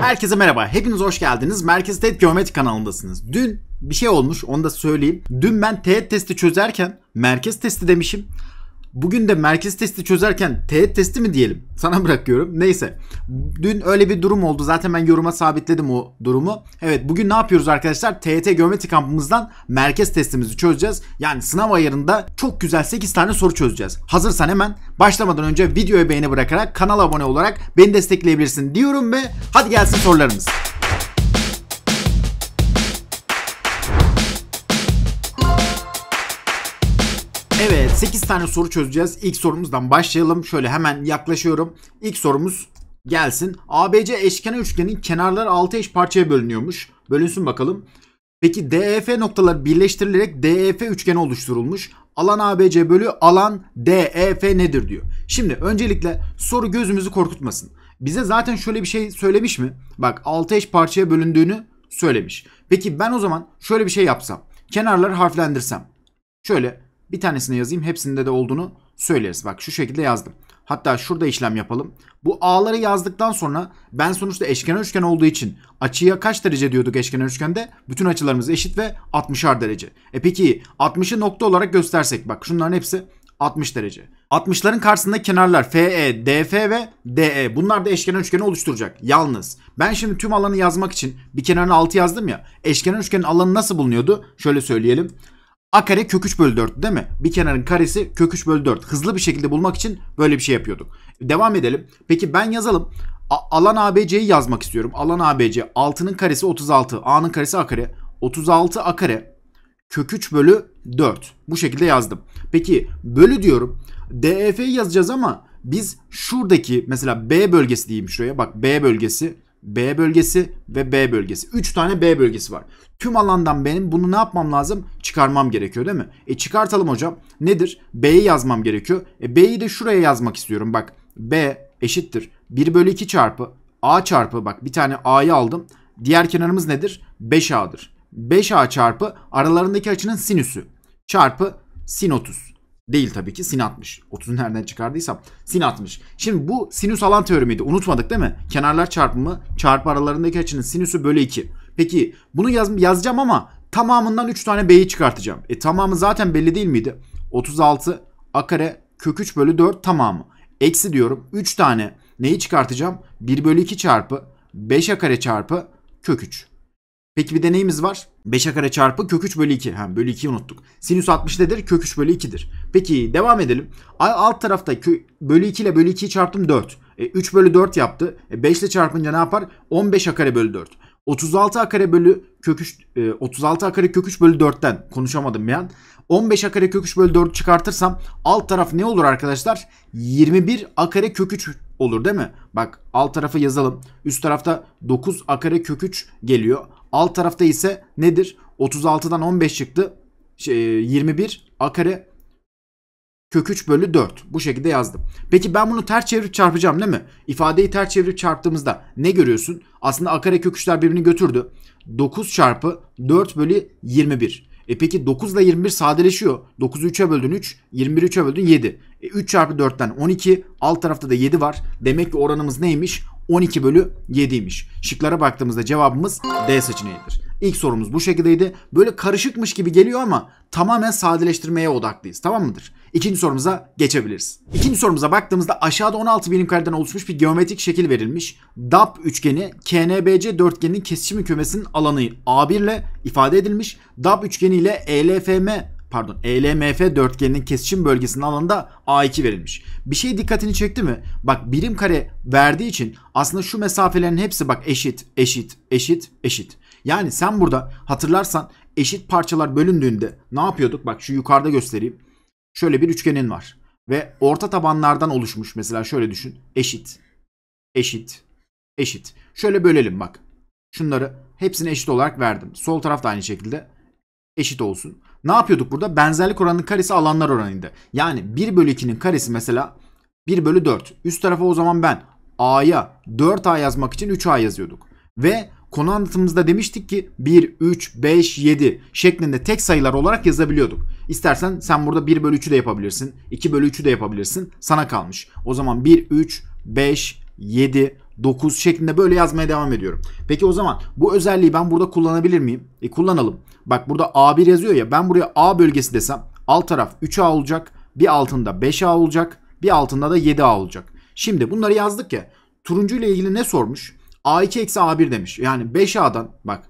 Herkese merhaba, hepiniz hoş geldiniz. Merkez TED Geometri kanalındasınız. Dün bir şey olmuş, onu da söyleyeyim. Dün ben TED testi çözerken merkez testi demişim. Bugün de merkez testi çözerken teğet testi mi diyelim? Sana bırakıyorum. Neyse. Dün öyle bir durum oldu. Zaten ben yoruma sabitledim o durumu. Evet bugün ne yapıyoruz arkadaşlar? TET geometri kampımızdan merkez testimizi çözeceğiz. Yani sınav ayarında çok güzel 8 tane soru çözeceğiz. Hazırsan hemen başlamadan önce videoya beğeni bırakarak kanala abone olarak beni destekleyebilirsin diyorum ve hadi gelsin sorularımız. Evet 8 tane soru çözeceğiz. İlk sorumuzdan başlayalım. Şöyle hemen yaklaşıyorum. İlk sorumuz gelsin. ABC eşkenar üçgenin kenarları 6 eş parçaya bölünüyormuş. Bölünsün bakalım. Peki DEF noktaları birleştirilerek DEF üçgeni oluşturulmuş. Alan ABC bölü alan DEF nedir diyor. Şimdi öncelikle soru gözümüzü korkutmasın. Bize zaten şöyle bir şey söylemiş mi? Bak 6 eş parçaya bölündüğünü söylemiş. Peki ben o zaman şöyle bir şey yapsam. Kenarları harflendirsem. Şöyle bir tanesine yazayım. Hepsinde de olduğunu söyleriz. Bak şu şekilde yazdım. Hatta şurada işlem yapalım. Bu a'ları yazdıktan sonra ben sonuçta eşkenar üçgen olduğu için açıya kaç derece diyorduk eşkenar üçgende? Bütün açılarımız eşit ve 60'ar derece. E peki 60'ı nokta olarak göstersek bak şunların hepsi 60 derece. 60'ların karşısında kenarlar FE, DF ve DE. Bunlar da eşkenar üçgeni oluşturacak. Yalnız ben şimdi tüm alanı yazmak için bir kenarına 6 yazdım ya. Eşkenar üçgenin alanı nasıl bulunuyordu? Şöyle söyleyelim. A kare kök 3 bölü 4 değil mi? Bir kenarın karesi kök 3 bölü 4. Hızlı bir şekilde bulmak için böyle bir şey yapıyorduk. Devam edelim. Peki ben yazalım. A alan ABC'yi yazmak istiyorum. Alan ABC 6'nın karesi 36. A'nın karesi A kare. 36 A kare kök 3 bölü 4. Bu şekilde yazdım. Peki bölü diyorum. DEF'yi yazacağız ama biz şuradaki mesela B bölgesi diyeyim şuraya. Bak B bölgesi B bölgesi ve B bölgesi. 3 tane B bölgesi var. Tüm alandan benim bunu ne yapmam lazım? Çıkarmam gerekiyor değil mi? E çıkartalım hocam. Nedir? B'yi yazmam gerekiyor. E B'yi de şuraya yazmak istiyorum. Bak B eşittir. 1 bölü 2 çarpı A çarpı bak bir tane A'yı aldım. Diğer kenarımız nedir? 5A'dır. 5A çarpı aralarındaki açının sinüsü çarpı sin 30. Değil tabii ki sin 60. 30'u nereden çıkardıysam sin 60. Şimdi bu sinüs alan teoremiydi. Unutmadık değil mi? Kenarlar çarpımı çarpı aralarındaki açının sinüsü bölü 2. Peki bunu yaz, yazacağım ama tamamından 3 tane b'yi çıkartacağım. E tamamı zaten belli değil miydi? 36 a kare kök 3 bölü 4 tamamı. Eksi diyorum 3 tane neyi çıkartacağım? 1 bölü 2 çarpı 5 a kare çarpı kök 3. Peki bir deneyimiz var. 5'e kare çarpı kök 3 bölü 2. Ha bölü 2'yi unuttuk. Sinüs 60 nedir? Kök 3 bölü 2'dir. Peki devam edelim. Alt tarafta kö, bölü 2 ile bölü 2'yi çarptım 4. E, 3 bölü 4 yaptı. E, 5 ile çarpınca ne yapar? 15 a kare bölü 4. 36 a kare bölü kök 3 e, 36 a kare kök 3 bölü 4'ten konuşamadım bir an. 15 a kare kök 3 bölü 4'ü çıkartırsam alt taraf ne olur arkadaşlar? 21 a kare kök 3 olur değil mi? Bak alt tarafı yazalım. Üst tarafta 9 a kare kök 3 geliyor. Alt tarafta ise nedir? 36'dan 15 çıktı. Şey, 21 a kare kök 3 bölü 4. Bu şekilde yazdım. Peki ben bunu ters çevirip çarpacağım değil mi? İfadeyi ters çevirip çarptığımızda ne görüyorsun? Aslında a kare kök 3'ler birbirini götürdü. 9 çarpı 4 bölü 21. E peki 9 ile 21 sadeleşiyor. 9'u 3'e böldün 3, 21'i 3'e böldün 7. E 3 çarpı 4'ten 12, alt tarafta da 7 var. Demek ki oranımız neymiş? 12 bölü 7'ymiş. Şıklara baktığımızda cevabımız D seçeneğidir. İlk sorumuz bu şekildeydi. Böyle karışıkmış gibi geliyor ama tamamen sadeleştirmeye odaklıyız. Tamam mıdır? İkinci sorumuza geçebiliriz. İkinci sorumuza baktığımızda aşağıda 16 birim kareden oluşmuş bir geometrik şekil verilmiş. DAP üçgeni KNBC dörtgeninin kesişimi kümesinin alanı A1 ile ifade edilmiş. DAP üçgeni ile ELFM pardon ELMF dörtgeninin kesişim bölgesinin alanında A2 verilmiş. Bir şey dikkatini çekti mi? Bak birim kare verdiği için aslında şu mesafelerin hepsi bak eşit, eşit, eşit, eşit. Yani sen burada hatırlarsan eşit parçalar bölündüğünde ne yapıyorduk? Bak şu yukarıda göstereyim. Şöyle bir üçgenin var ve orta tabanlardan oluşmuş mesela şöyle düşün. Eşit, eşit, eşit. Şöyle bölelim bak. Şunları hepsini eşit olarak verdim. Sol taraf da aynı şekilde eşit olsun. Ne yapıyorduk burada? Benzerlik oranının karesi alanlar oranıydı. Yani 1 bölü 2'nin karesi mesela 1 bölü 4. Üst tarafa o zaman ben A'ya 4A yazmak için 3A yazıyorduk. Ve konu anlatımımızda demiştik ki 1, 3, 5, 7 şeklinde tek sayılar olarak yazabiliyorduk. İstersen sen burada 1 bölü 3'ü de yapabilirsin. 2 bölü 3'ü de yapabilirsin. Sana kalmış. O zaman 1, 3, 5, 7 9 şeklinde böyle yazmaya devam ediyorum. Peki o zaman bu özelliği ben burada kullanabilir miyim? E kullanalım. Bak burada A1 yazıyor ya ben buraya A bölgesi desem alt taraf 3A olacak. Bir altında 5A olacak. Bir altında da 7A olacak. Şimdi bunları yazdık ya. Turuncu ile ilgili ne sormuş? A2 eksi A1 demiş. Yani 5A'dan bak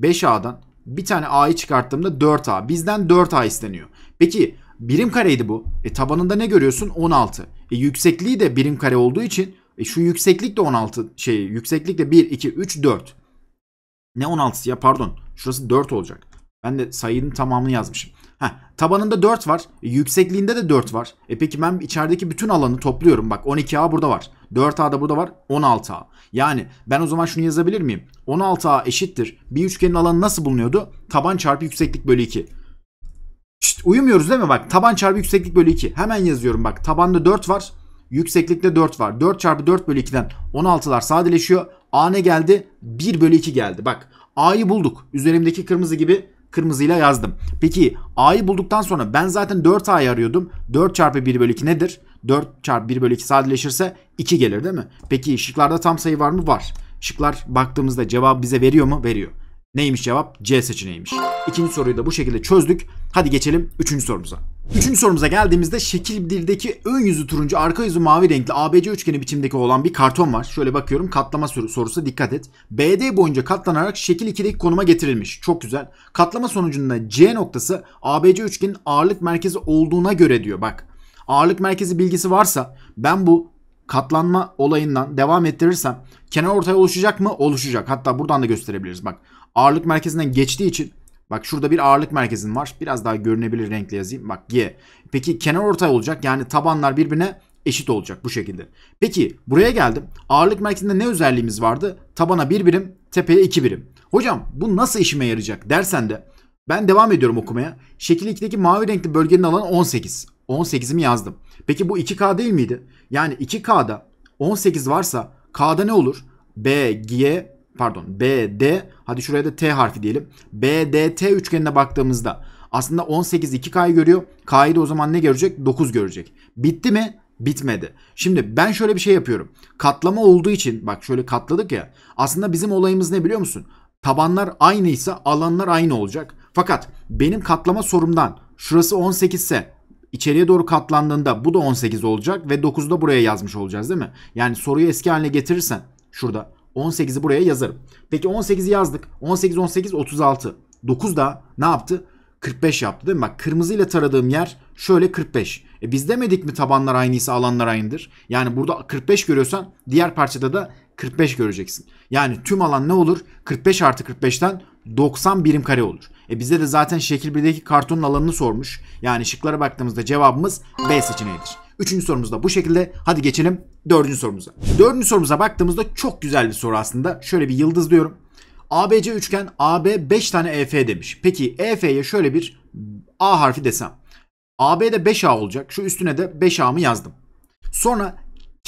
5A'dan bir tane A'yı çıkarttığımda 4A. Bizden 4A isteniyor. Peki birim kareydi bu. E tabanında ne görüyorsun? 16. E yüksekliği de birim kare olduğu için e şu yükseklik de 16 şey yükseklik de 1 2 3 4. Ne 16'sı ya pardon. Şurası 4 olacak. Ben de sayının tamamını yazmışım. Heh, tabanında 4 var. E, yüksekliğinde de 4 var. E peki ben içerideki bütün alanı topluyorum. Bak 12A burada var. 4A da burada var. 16A. Yani ben o zaman şunu yazabilir miyim? 16A eşittir. Bir üçgenin alanı nasıl bulunuyordu? Taban çarpı yükseklik bölü 2. Şişt, uyumuyoruz değil mi? Bak taban çarpı yükseklik bölü 2. Hemen yazıyorum bak. Tabanda 4 var. Yükseklikte 4 var. 4 çarpı 4 bölü 2'den 16'lar sadeleşiyor. A ne geldi? 1 bölü 2 geldi. Bak A'yı bulduk. Üzerimdeki kırmızı gibi kırmızıyla yazdım. Peki A'yı bulduktan sonra ben zaten 4A'yı arıyordum. 4 çarpı 1 bölü 2 nedir? 4 çarpı 1 bölü 2 sadeleşirse 2 gelir değil mi? Peki şıklarda tam sayı var mı? Var. Şıklar baktığımızda cevabı bize veriyor mu? Veriyor. Neymiş cevap? C seçeneğiymiş. İkinci soruyu da bu şekilde çözdük. Hadi geçelim üçüncü sorumuza. Üçüncü sorumuza geldiğimizde şekil dildeki ön yüzü turuncu, arka yüzü mavi renkli ABC üçgeni biçimdeki olan bir karton var. Şöyle bakıyorum katlama sorusu dikkat et. BD boyunca katlanarak şekil 2'deki konuma getirilmiş. Çok güzel. Katlama sonucunda C noktası ABC üçgenin ağırlık merkezi olduğuna göre diyor bak. Ağırlık merkezi bilgisi varsa ben bu katlanma olayından devam ettirirsem kenar ortaya oluşacak mı? Oluşacak. Hatta buradan da gösterebiliriz bak ağırlık merkezinden geçtiği için bak şurada bir ağırlık merkezin var. Biraz daha görünebilir renkle yazayım. Bak G. Peki kenar ortay olacak. Yani tabanlar birbirine eşit olacak bu şekilde. Peki buraya geldim. Ağırlık merkezinde ne özelliğimiz vardı? Tabana bir birim, tepeye iki birim. Hocam bu nasıl işime yarayacak dersen de ben devam ediyorum okumaya. Şekil 2'deki mavi renkli bölgenin alanı 18. 18'imi yazdım. Peki bu 2K değil miydi? Yani 2K'da 18 varsa K'da ne olur? B, G, pardon BD hadi şuraya da T harfi diyelim. BDT üçgenine baktığımızda aslında 18 2K'yı görüyor. K'yı da o zaman ne görecek? 9 görecek. Bitti mi? Bitmedi. Şimdi ben şöyle bir şey yapıyorum. Katlama olduğu için bak şöyle katladık ya. Aslında bizim olayımız ne biliyor musun? Tabanlar aynıysa alanlar aynı olacak. Fakat benim katlama sorumdan şurası 18 ise içeriye doğru katlandığında bu da 18 olacak ve 9'u da buraya yazmış olacağız değil mi? Yani soruyu eski haline getirirsen şurada 18'i buraya yazarım. Peki 18'i yazdık. 18, 18, 36. 9 da ne yaptı? 45 yaptı değil mi? Bak kırmızıyla taradığım yer şöyle 45. E biz demedik mi tabanlar aynıysa alanlar aynıdır? Yani burada 45 görüyorsan diğer parçada da 45 göreceksin. Yani tüm alan ne olur? 45 artı 45'ten 90 birim kare olur. E bize de zaten şekil 1'deki kartonun alanını sormuş. Yani şıklara baktığımızda cevabımız B seçeneğidir. Üçüncü sorumuz da bu şekilde. Hadi geçelim dördüncü sorumuza. Dördüncü sorumuza baktığımızda çok güzel bir soru aslında. Şöyle bir yıldız diyorum. ABC üçgen AB 5 tane EF demiş. Peki EF'ye şöyle bir A harfi desem. AB'de 5A olacak. Şu üstüne de 5A'mı yazdım. Sonra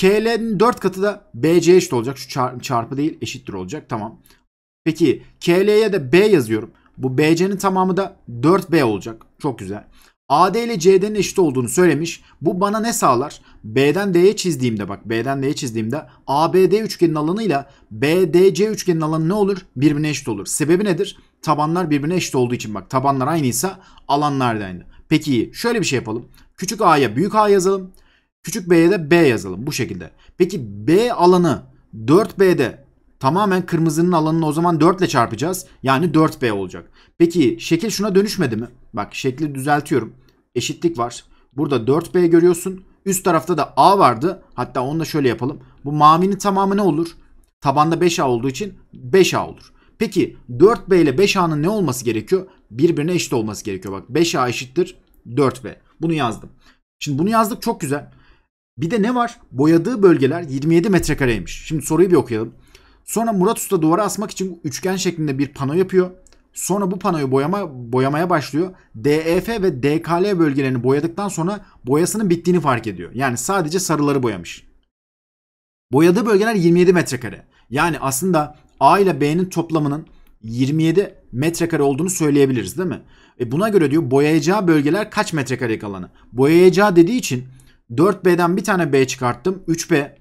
KL'nin 4 katı da BC eşit olacak. Şu çarpı değil eşittir olacak. Tamam. Peki KL'ye de B yazıyorum. Bu BC'nin tamamı da 4B olacak. Çok güzel. AD ile CD'nin eşit olduğunu söylemiş. Bu bana ne sağlar? B'den D'ye çizdiğimde bak B'den D'ye çizdiğimde ABD üçgenin alanıyla BDC üçgenin alanı ne olur? Birbirine eşit olur. Sebebi nedir? Tabanlar birbirine eşit olduğu için bak tabanlar aynıysa alanlar da aynı. Peki şöyle bir şey yapalım. Küçük A'ya büyük A yazalım. Küçük B'ye de B yazalım bu şekilde. Peki B alanı 4B'de Tamamen kırmızının alanını o zaman 4 ile çarpacağız. Yani 4B olacak. Peki şekil şuna dönüşmedi mi? Bak şekli düzeltiyorum. Eşitlik var. Burada 4B görüyorsun. Üst tarafta da A vardı. Hatta onu da şöyle yapalım. Bu mavinin tamamı ne olur? Tabanda 5A olduğu için 5A olur. Peki 4B ile 5A'nın ne olması gerekiyor? Birbirine eşit olması gerekiyor. Bak 5A eşittir 4B. Bunu yazdım. Şimdi bunu yazdık çok güzel. Bir de ne var? Boyadığı bölgeler 27 metrekareymiş. Şimdi soruyu bir okuyalım. Sonra Murat Usta duvara asmak için üçgen şeklinde bir pano yapıyor. Sonra bu panoyu boyama, boyamaya başlıyor. DEF ve DKL bölgelerini boyadıktan sonra boyasının bittiğini fark ediyor. Yani sadece sarıları boyamış. Boyadığı bölgeler 27 metrekare. Yani aslında A ile B'nin toplamının 27 metrekare olduğunu söyleyebiliriz değil mi? E buna göre diyor boyayacağı bölgeler kaç metrekare alanı? Boyayacağı dediği için 4B'den bir tane B çıkarttım. 3B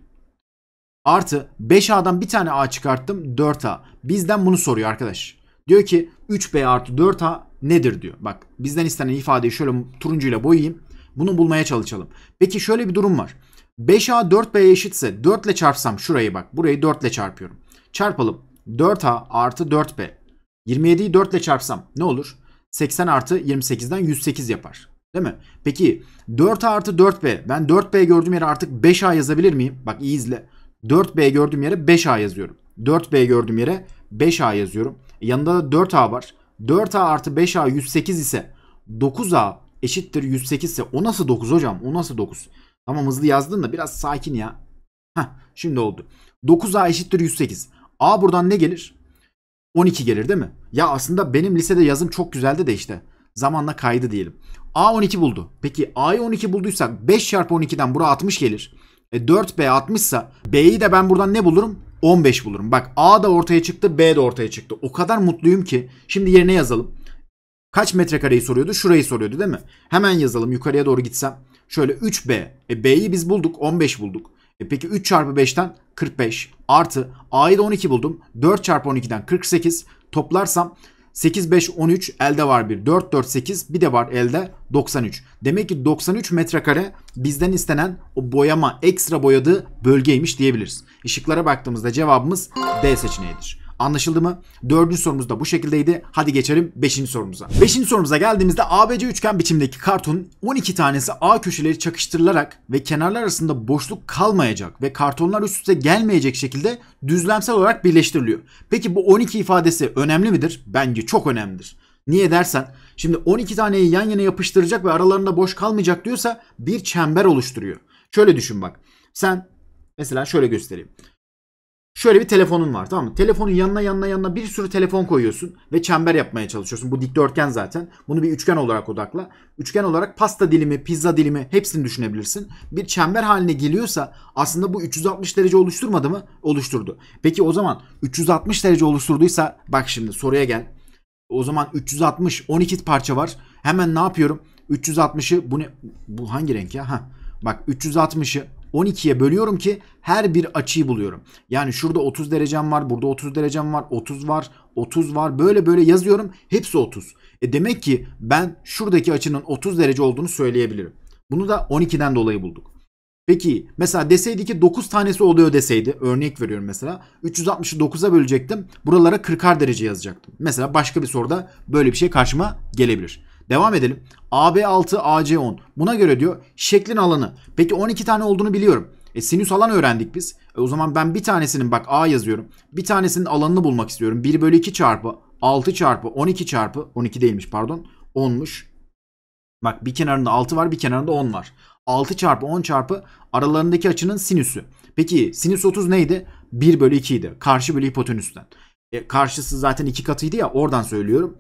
Artı 5A'dan bir tane A çıkarttım 4A. Bizden bunu soruyor arkadaş. Diyor ki 3B artı 4A nedir diyor. Bak bizden istenen ifadeyi şöyle turuncuyla boyayayım. Bunu bulmaya çalışalım. Peki şöyle bir durum var. 5A 4B'ye eşitse 4 ile çarpsam şurayı bak. Burayı 4 ile çarpıyorum. Çarpalım. 4A artı 4B. 27'yi 4 ile çarpsam ne olur? 80 artı 28'den 108 yapar. Değil mi? Peki 4A artı 4B. Ben 4B gördüğüm yere artık 5A yazabilir miyim? Bak iyi izle. 4B gördüğüm yere 5A yazıyorum. 4B gördüğüm yere 5A yazıyorum. E, yanında da 4A var. 4A artı 5A 108 ise 9A eşittir 108 ise o nasıl 9 hocam? O nasıl 9? Tamam hızlı yazdın da biraz sakin ya. Heh, şimdi oldu. 9A eşittir 108. A buradan ne gelir? 12 gelir değil mi? Ya aslında benim lisede yazım çok güzeldi de işte. Zamanla kaydı diyelim. A 12 buldu. Peki A'yı 12 bulduysak 5 çarpı 12'den bura 60 gelir. 4B 60 sa B'yi de ben buradan ne bulurum? 15 bulurum. Bak A da ortaya çıktı B de ortaya çıktı. O kadar mutluyum ki. Şimdi yerine yazalım. Kaç metrekareyi soruyordu? Şurayı soruyordu değil mi? Hemen yazalım yukarıya doğru gitsem. Şöyle 3B. E B'yi biz bulduk 15 bulduk. E peki 3 çarpı 5'ten 45 artı A'yı da 12 buldum. 4 çarpı 12'den 48 toplarsam 8-5-13 elde var bir. 4-4-8 bir de var elde 93. Demek ki 93 metrekare bizden istenen o boyama ekstra boyadığı bölgeymiş diyebiliriz. Işıklara baktığımızda cevabımız D seçeneğidir. Anlaşıldı mı? Dördüncü sorumuz da bu şekildeydi. Hadi geçelim beşinci sorumuza. Beşinci sorumuza geldiğimizde ABC üçgen biçimdeki kartonun 12 tanesi A köşeleri çakıştırılarak ve kenarlar arasında boşluk kalmayacak ve kartonlar üst üste gelmeyecek şekilde düzlemsel olarak birleştiriliyor. Peki bu 12 ifadesi önemli midir? Bence çok önemlidir. Niye dersen şimdi 12 taneyi yan yana yapıştıracak ve aralarında boş kalmayacak diyorsa bir çember oluşturuyor. Şöyle düşün bak. Sen mesela şöyle göstereyim. Şöyle bir telefonun var tamam mı? Telefonun yanına yanına yanına bir sürü telefon koyuyorsun ve çember yapmaya çalışıyorsun. Bu dikdörtgen zaten. Bunu bir üçgen olarak odakla. Üçgen olarak pasta dilimi, pizza dilimi hepsini düşünebilirsin. Bir çember haline geliyorsa aslında bu 360 derece oluşturmadı mı? Oluşturdu. Peki o zaman 360 derece oluşturduysa bak şimdi soruya gel. O zaman 360 12 parça var. Hemen ne yapıyorum? 360'ı bu ne? Bu hangi renk ya? Ha. Bak 360'ı 12'ye bölüyorum ki her bir açıyı buluyorum. Yani şurada 30 derecem var, burada 30 derecem var, 30 var, 30 var. Böyle böyle yazıyorum. Hepsi 30. E demek ki ben şuradaki açının 30 derece olduğunu söyleyebilirim. Bunu da 12'den dolayı bulduk. Peki mesela deseydi ki 9 tanesi oluyor deseydi örnek veriyorum mesela 360'ı 9'a bölecektim buralara 40'ar derece yazacaktım. Mesela başka bir soruda böyle bir şey karşıma gelebilir. Devam edelim. AB6, AC10. Buna göre diyor şeklin alanı. Peki 12 tane olduğunu biliyorum. E sinüs alan öğrendik biz. E o zaman ben bir tanesinin bak A yazıyorum. Bir tanesinin alanını bulmak istiyorum. 1 bölü 2 çarpı 6 çarpı 12 çarpı 12 değilmiş pardon 10'muş. Bak bir kenarında 6 var bir kenarında 10 var. 6 çarpı 10 çarpı aralarındaki açının sinüsü. Peki sinüs 30 neydi? 1 bölü 2 idi. Karşı bölü hipotenüsten. E, karşısı zaten 2 katıydı ya oradan söylüyorum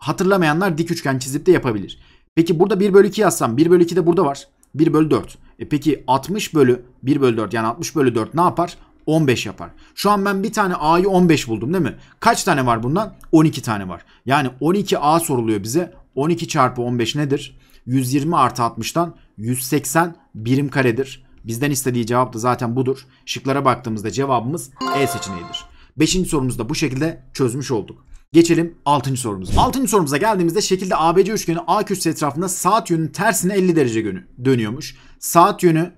hatırlamayanlar dik üçgen çizip de yapabilir. Peki burada 1 bölü 2 yazsam 1 bölü 2 de burada var. 1 bölü 4. E peki 60 bölü 1 bölü 4 yani 60 bölü 4 ne yapar? 15 yapar. Şu an ben bir tane A'yı 15 buldum değil mi? Kaç tane var bundan? 12 tane var. Yani 12 A soruluyor bize. 12 çarpı 15 nedir? 120 artı 60'tan 180 birim karedir. Bizden istediği cevap da zaten budur. Şıklara baktığımızda cevabımız E seçeneğidir. Beşinci sorumuzu da bu şekilde çözmüş olduk. Geçelim 6. sorumuza. 6. sorumuza geldiğimizde şekilde ABC üçgeni A köşesi etrafında saat yönünün tersine 50 derece yönü dönüyormuş. Saat yönü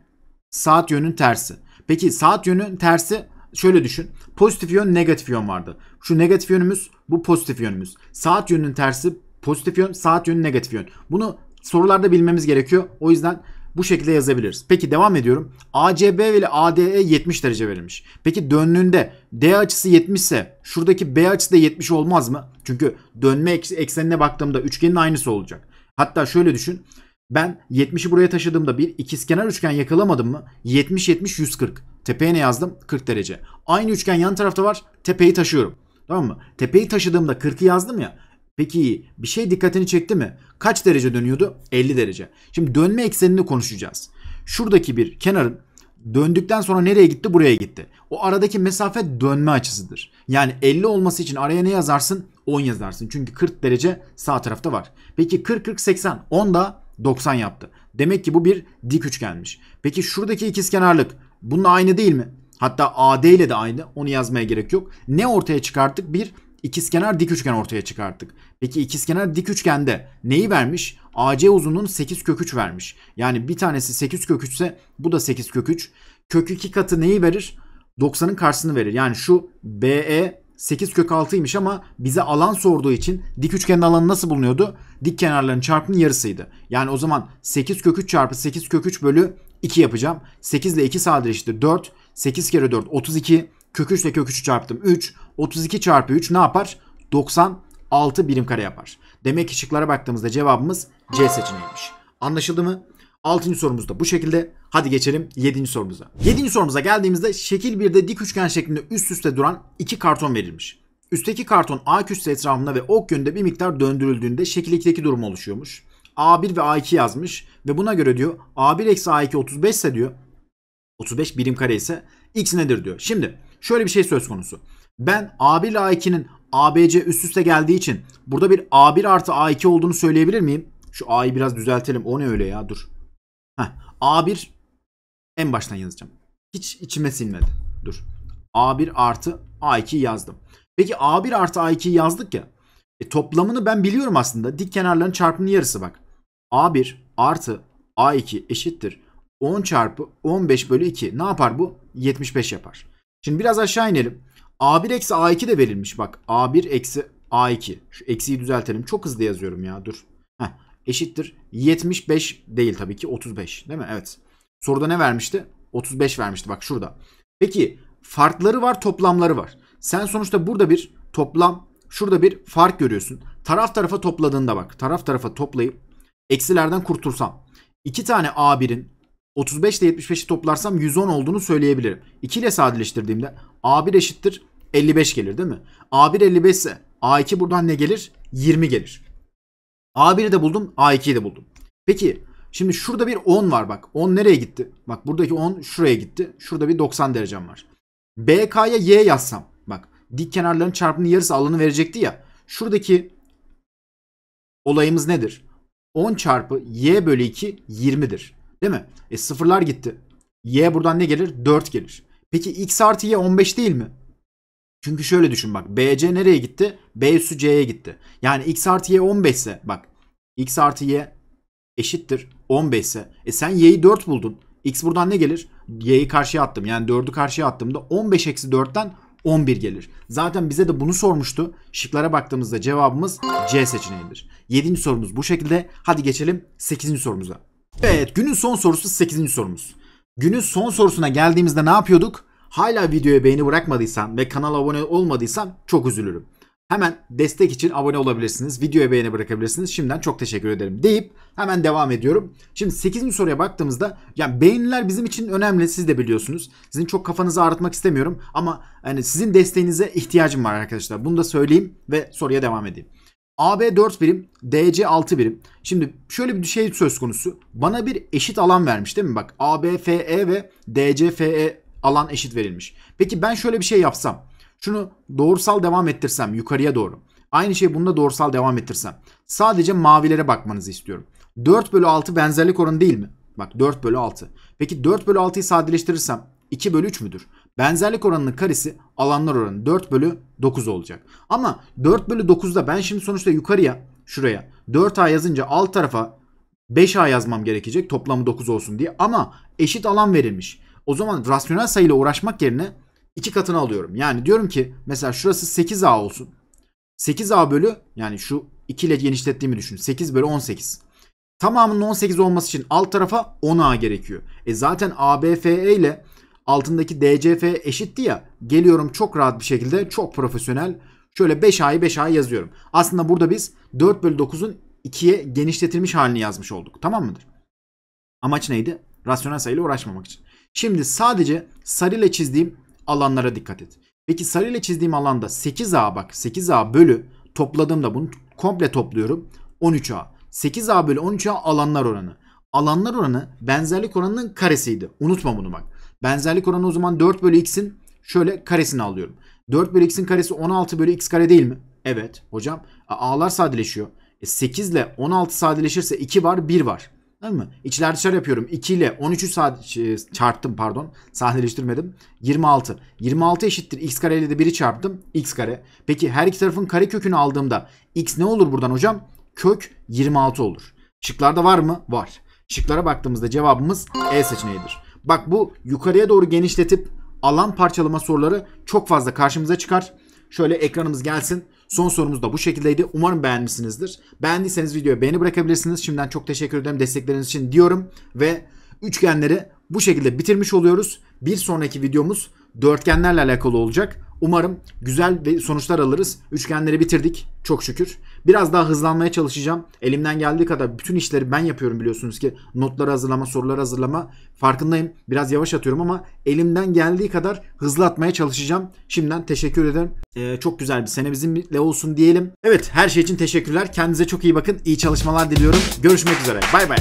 saat yönün tersi. Peki saat yönün tersi şöyle düşün. Pozitif yön negatif yön vardı. Şu negatif yönümüz bu pozitif yönümüz. Saat yönünün tersi pozitif yön saat yönü negatif yön. Bunu sorularda bilmemiz gerekiyor. O yüzden bu şekilde yazabiliriz. Peki devam ediyorum. ACB ile ADE 70 derece verilmiş. Peki döndüğünde D açısı 70 ise şuradaki B açısı da 70 olmaz mı? Çünkü dönme eksenine baktığımda üçgenin aynısı olacak. Hatta şöyle düşün. Ben 70'i buraya taşıdığımda bir ikizkenar üçgen yakalamadım mı? 70 70 140. Tepeye ne yazdım? 40 derece. Aynı üçgen yan tarafta var. Tepeyi taşıyorum. Tamam mı? Tepeyi taşıdığımda 40'ı yazdım ya. Peki bir şey dikkatini çekti mi? Kaç derece dönüyordu? 50 derece. Şimdi dönme eksenini konuşacağız. Şuradaki bir kenarın döndükten sonra nereye gitti? Buraya gitti. O aradaki mesafe dönme açısıdır. Yani 50 olması için araya ne yazarsın? 10 yazarsın. Çünkü 40 derece sağ tarafta var. Peki 40 40 80 10 da 90 yaptı. Demek ki bu bir dik üçgenmiş. Peki şuradaki ikizkenarlık bunun aynı değil mi? Hatta AD ile de aynı. Onu yazmaya gerek yok. Ne ortaya çıkarttık? Bir ikizkenar dik üçgen ortaya çıkarttık. Peki ikizkenar dik üçgende neyi vermiş? AC uzunluğun 8 kök 3 vermiş. Yani bir tanesi 8 kök 3 ise bu da 8 kök 3. Kök 2 katı neyi verir? 90'ın karşısını verir. Yani şu BE 8 kök 6'ymış ama bize alan sorduğu için dik üçgenin alanı nasıl bulunuyordu? Dik kenarların çarpımının yarısıydı. Yani o zaman 8 kök 3 çarpı 8 kök 3 bölü 2 yapacağım. 8 ile 2 sadeleşti 4. 8 kere 4 32. Kök 3 ile kök 3'ü çarptım 3. 32 çarpı 3 ne yapar? 90 6 birim kare yapar. Demek ki şıklara baktığımızda cevabımız C seçeneğiymiş. Anlaşıldı mı? 6. sorumuz da bu şekilde. Hadi geçelim 7. sorumuza. 7. sorumuza geldiğimizde şekil 1'de dik üçgen şeklinde üst üste duran 2 karton verilmiş. Üstteki karton A küsü etrafında ve ok yönünde bir miktar döndürüldüğünde şekil 2'deki durum oluşuyormuş. A1 ve A2 yazmış ve buna göre diyor A1 eksi A2 35 ise diyor 35 birim kare ise x nedir diyor. Şimdi şöyle bir şey söz konusu. Ben A1 ile A2'nin ABC üst üste geldiği için burada bir A1 artı A2 olduğunu söyleyebilir miyim? Şu A'yı biraz düzeltelim. O ne öyle ya dur. Heh, A1 en baştan yazacağım. Hiç içime silmedi. Dur. A1 artı A2 yazdım. Peki A1 artı a 2 yazdık ya. E, toplamını ben biliyorum aslında. Dik kenarların çarpımının yarısı bak. A1 artı A2 eşittir. 10 çarpı 15 bölü 2 ne yapar bu? 75 yapar. Şimdi biraz aşağı inelim. A1 eksi A2 de verilmiş. Bak A1 eksi A2. Şu eksiyi düzeltelim. Çok hızlı yazıyorum ya dur. Heh, eşittir. 75 değil tabii ki 35 değil mi? Evet. Soruda ne vermişti? 35 vermişti bak şurada. Peki farkları var toplamları var. Sen sonuçta burada bir toplam şurada bir fark görüyorsun. Taraf tarafa topladığında bak taraf tarafa toplayıp eksilerden kurtulsam. 2 tane A1'in 35 ile 75'i toplarsam 110 olduğunu söyleyebilirim. 2 ile sadeleştirdiğimde A1 eşittir 55 gelir değil mi? A1 55 ise A2 buradan ne gelir? 20 gelir. A1'i de buldum. A2'yi de buldum. Peki şimdi şurada bir 10 var bak. 10 nereye gitti? Bak buradaki 10 şuraya gitti. Şurada bir 90 derecem var. BK'ya Y yazsam. Bak dik kenarların çarpımının yarısı alanı verecekti ya. Şuradaki olayımız nedir? 10 çarpı Y bölü 2 20'dir. Değil mi? E sıfırlar gitti. Y buradan ne gelir? 4 gelir. Peki X artı Y 15 değil mi? Çünkü şöyle düşün bak. BC nereye gitti? B üssü C'ye gitti. Yani x artı y 15 ise bak. x artı y eşittir 15 ise. E sen y'yi 4 buldun. X buradan ne gelir? Y'yi karşıya attım. Yani 4'ü karşıya attığımda 15 eksi 4'ten 11 gelir. Zaten bize de bunu sormuştu. Şıklara baktığımızda cevabımız C seçeneğidir. 7. sorumuz bu şekilde. Hadi geçelim 8. sorumuza. Evet günün son sorusu 8. sorumuz. Günün son sorusuna geldiğimizde ne yapıyorduk? Hala videoya beğeni bırakmadıysan ve kanala abone olmadıysan çok üzülürüm. Hemen destek için abone olabilirsiniz. Videoya beğeni bırakabilirsiniz. Şimdiden çok teşekkür ederim deyip hemen devam ediyorum. Şimdi 8. soruya baktığımızda yani beğeniler bizim için önemli siz de biliyorsunuz. Sizin çok kafanızı ağrıtmak istemiyorum ama hani sizin desteğinize ihtiyacım var arkadaşlar. Bunu da söyleyeyim ve soruya devam edeyim. AB 4 birim, DC 6 birim. Şimdi şöyle bir şey söz konusu. Bana bir eşit alan vermiş değil mi? Bak ABFE ve DCFE alan eşit verilmiş. Peki ben şöyle bir şey yapsam. Şunu doğrusal devam ettirsem yukarıya doğru. Aynı şey bunda doğrusal devam ettirsem. Sadece mavilere bakmanızı istiyorum. 4 bölü 6 benzerlik oranı değil mi? Bak 4 bölü 6. Peki 4 bölü 6'yı sadeleştirirsem 2 bölü 3 müdür? Benzerlik oranının karesi alanlar oranı 4 bölü 9 olacak. Ama 4 bölü 9'da ben şimdi sonuçta yukarıya şuraya 4A yazınca alt tarafa 5A yazmam gerekecek toplamı 9 olsun diye. Ama eşit alan verilmiş. O zaman rasyonel sayıyla uğraşmak yerine iki katını alıyorum. Yani diyorum ki mesela şurası 8A olsun. 8A bölü yani şu 2 ile genişlettiğimi düşün. 8 bölü 18. Tamamının 18 olması için alt tarafa 10A gerekiyor. E zaten ABFE ile altındaki DCF eşitti ya. Geliyorum çok rahat bir şekilde çok profesyonel. Şöyle 5A'yı 5A yazıyorum. Aslında burada biz 4 bölü 9'un 2'ye genişletilmiş halini yazmış olduk. Tamam mıdır? Amaç neydi? Rasyonel sayıyla uğraşmamak için. Şimdi sadece sarıyla çizdiğim alanlara dikkat et. Peki sarıyla çizdiğim alanda 8A bak 8A bölü topladığımda bunu komple topluyorum 13A. 8A bölü 13A alanlar oranı. Alanlar oranı benzerlik oranının karesiydi. Unutma bunu bak. Benzerlik oranı o zaman 4 bölü x'in şöyle karesini alıyorum. 4 bölü x'in karesi 16 bölü x kare değil mi? Evet hocam. A'lar sadeleşiyor. E 8 ile 16 sadeleşirse 2 var 1 var. Değil mi? İçler dışarı yapıyorum. 2 ile 13'ü saat e, çarptım pardon. Sahneleştirmedim. 26. 26 eşittir. X kare ile de 1'i çarptım. X kare. Peki her iki tarafın kare kökünü aldığımda X ne olur buradan hocam? Kök 26 olur. Şıklarda var mı? Var. Şıklara baktığımızda cevabımız E seçeneğidir. Bak bu yukarıya doğru genişletip alan parçalama soruları çok fazla karşımıza çıkar. Şöyle ekranımız gelsin. Son sorumuz da bu şekildeydi. Umarım beğenmişsinizdir. Beğendiyseniz videoya beğeni bırakabilirsiniz. Şimdiden çok teşekkür ederim destekleriniz için diyorum. Ve üçgenleri bu şekilde bitirmiş oluyoruz. Bir sonraki videomuz dörtgenlerle alakalı olacak. Umarım güzel ve sonuçlar alırız. Üçgenleri bitirdik çok şükür. Biraz daha hızlanmaya çalışacağım. Elimden geldiği kadar bütün işleri ben yapıyorum biliyorsunuz ki. Notları hazırlama, soruları hazırlama. Farkındayım. Biraz yavaş atıyorum ama elimden geldiği kadar hızlı atmaya çalışacağım. Şimdiden teşekkür ederim. Ee, çok güzel bir sene bizimle olsun diyelim. Evet her şey için teşekkürler. Kendinize çok iyi bakın. İyi çalışmalar diliyorum. Görüşmek üzere. Bay bay.